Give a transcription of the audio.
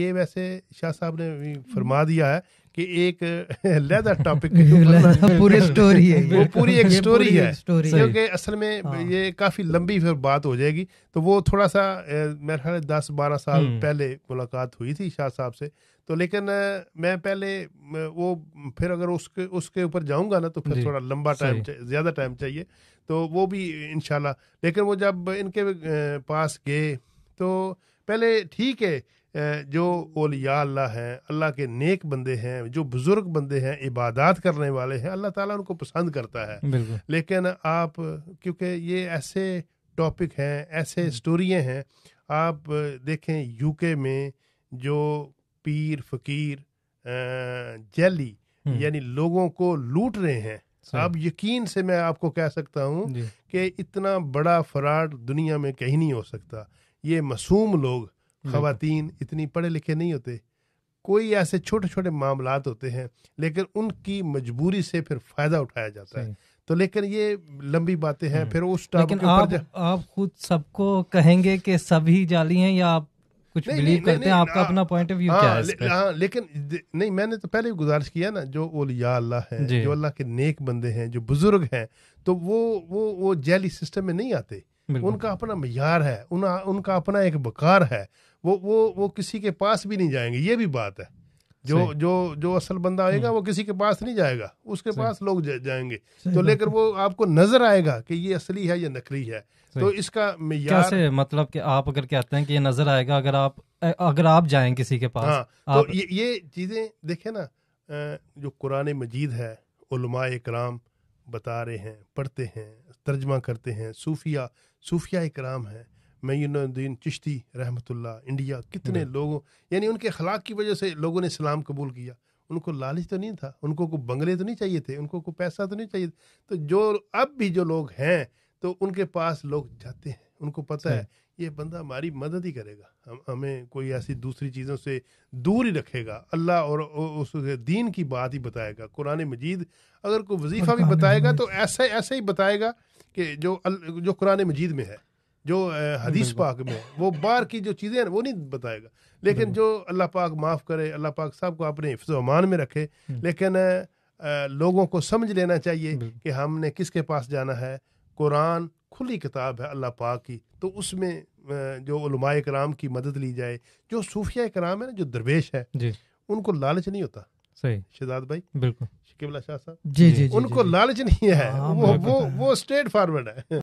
ये वैसे शाह साहब ने फरमा हम्म। दिया है कि एक लहदा टॉपिक पूरी स्टोरी है वो पूरी एक स्टोरी है क्योंकि असल में हाँ। ये काफी लंबी फिर बात हो जाएगी तो वो थोड़ा सा मेरे ख्याल दस बारह साल हम्म। पहले मुलाकात हुई थी शाह साहब से तो लेकिन मैं पहले वो फिर अगर उसके उसके ऊपर जाऊंगा ना तो फिर थोड़ा लंबा टाइम ज्यादा टाइम चाहिए तो वो भी इनशाला लेकिन वो जब इनके पास गए तो पहले ठीक है जो ओलिया अल्लाह हैं अल्लाह के नेक बंदे हैं जो बुजुर्ग बंदे हैं इबादत करने वाले हैं अल्लाह ताला उनको पसंद करता है लेकिन आप क्योंकि ये ऐसे टॉपिक हैं ऐसे स्टोरी हम्म। हैं आप देखें यूके में जो पीर फकीर जैली हम्म। यानी लोगों को लूट रहे हैं अब यकीन से मैं आपको कह सकता हूँ कि इतना बड़ा फ्रॉड दुनिया में कहीं नहीं हो सकता ये मासूम लोग खातन इतनी पढ़े लिखे नहीं होते कोई ऐसे छोटे छोटे मामलात होते हैं लेकिन उनकी मजबूरी से फिर फायदा उठाया जाता है तो लेकिन ये लंबी बातें हैं हम्म। फिर उस टाइम आप, आप खुद सबको कहेंगे कि सभी जाली हैं या आप कुछ नहीं, बिलीव नहीं, करते हैं आपका अपना पॉइंट ऑफ व्यू क्या है आ, हाँ, लेकिन नहीं मैंने तो पहले गुजारिश किया ना जो ओलिया अल्लाह है जो अल्लाह के नेक बंदे हैं जो बुजुर्ग हैं तो वो वो वो जैली सिस्टम में नहीं आते उनका अपना मैार है उन, उनका अपना एक बकार है वो वो वो किसी के पास भी नहीं जाएंगे ये भी बात है जो जो जो असल बंदा आएगा हम्म। वो किसी के पास नहीं जाएगा उसके पास लोग जा, जाएंगे तो लेकर वो आपको नजर आएगा कि ये असली है या नकली है तो इसका मैार मतलब कि आप अगर कहते हैं कि ये नजर आएगा अगर आप अगर आप जाएं किसी के पास हाँ, तो ये ये चीजें देखे ना जो कुरान मजीद है उलमा कराम बता रहे हैं पढ़ते हैं तर्जमा करते हैं सूफिया सूफिया इकराम हैं मैनुद्दीन चिश्ती रहमतुल्ला इंडिया कितने हम्म। लोगों यानी उनके अखलाक की वजह से लोगों ने इस्लाम कबूल किया उनको लालच तो नहीं था उनको को बंगले तो नहीं चाहिए थे उनको को पैसा तो नहीं चाहिए तो जो अब भी जो लोग हैं तो उनके पास लोग जाते हैं उनको पता है ये बंदा हमारी मदद ही करेगा हम हमें कोई ऐसी दूसरी चीज़ों से दूर ही रखेगा अल्लाह और उस दीन की बात ही बताएगा कुरान मजीद अगर कोई वजीफ़ा भी बताएगा तो ऐसा ऐसा ही बताएगा कि जो जो कुरान मजीद में है जो हदीस पाक में वो बाहर की जो चीज़ें हैं वो नहीं बताएगा लेकिन जो अल्लाह पाक माफ़ करे अल्लाह पाक साहब को अपने हिफ्ज़ अमान में रखे हम्म। लेकिन लोगों को समझ लेना चाहिए कि हमने किसके पास जाना है कुरान खुली किताब है अल्लाह पाक की तो उसमें जो कराम की मदद ली जाए जो सूफिया कराम है ना जो दरवेश है जी। उनको लालच नहीं होता सही शिदात भाई बिल्कुल शाह साहब जी जी उनको लालच नहीं है हाँ, वो वो वो स्ट्रेट फॉरवर्ड है